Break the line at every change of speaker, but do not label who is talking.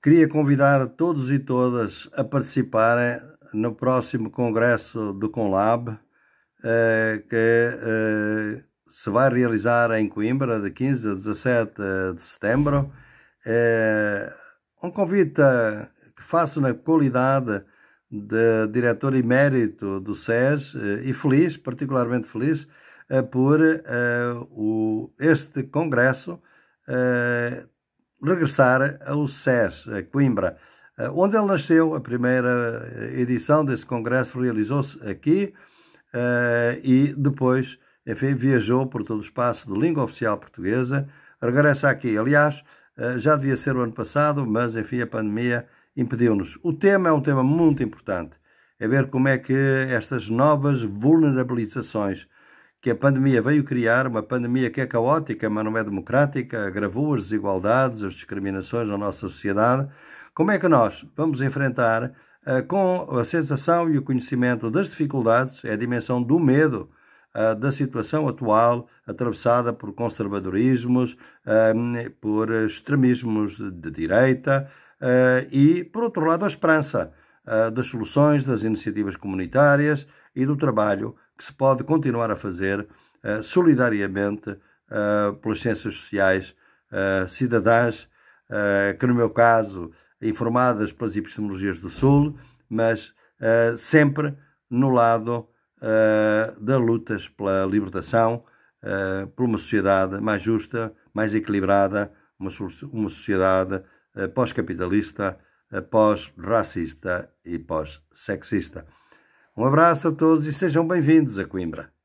Queria convidar todos e todas a participarem
no próximo congresso do Conlab, eh, que eh, se vai realizar em Coimbra, de 15 a 17 de setembro. Eh, um convite que faço na qualidade de diretor emérito do SES e feliz, particularmente feliz, por este congresso regressar ao SES, a Coimbra, eh, onde ele nasceu. A primeira edição desse congresso realizou-se aqui eh, e depois, enfim, viajou por todo o espaço de língua oficial portuguesa. Regressa aqui. Aliás, eh, já devia ser o ano passado, mas, enfim, a pandemia impediu-nos. O tema é um tema muito importante. É ver como é que estas novas vulnerabilizações que a pandemia veio criar, uma pandemia que é caótica, mas não é democrática, agravou as desigualdades, as discriminações na nossa sociedade. Como é que nós vamos enfrentar uh, com a sensação e o conhecimento das dificuldades, é a dimensão do medo uh, da situação atual, atravessada por conservadorismos, uh, por extremismos de direita e, por outro lado, a esperança? Eh, das soluções, das iniciativas comunitárias e do trabalho que se pode continuar a fazer eh, solidariamente eh, pelas ciências sociais cidadãs, que no meu caso, informadas pelas epistemologias do Sul, mas sempre no lado das lutas pela libertação, por uma sociedade mais justa, mais equilibrada, uma sociedade pós-capitalista pós-racista e pós-sexista.
Um abraço a todos e sejam bem-vindos a Coimbra.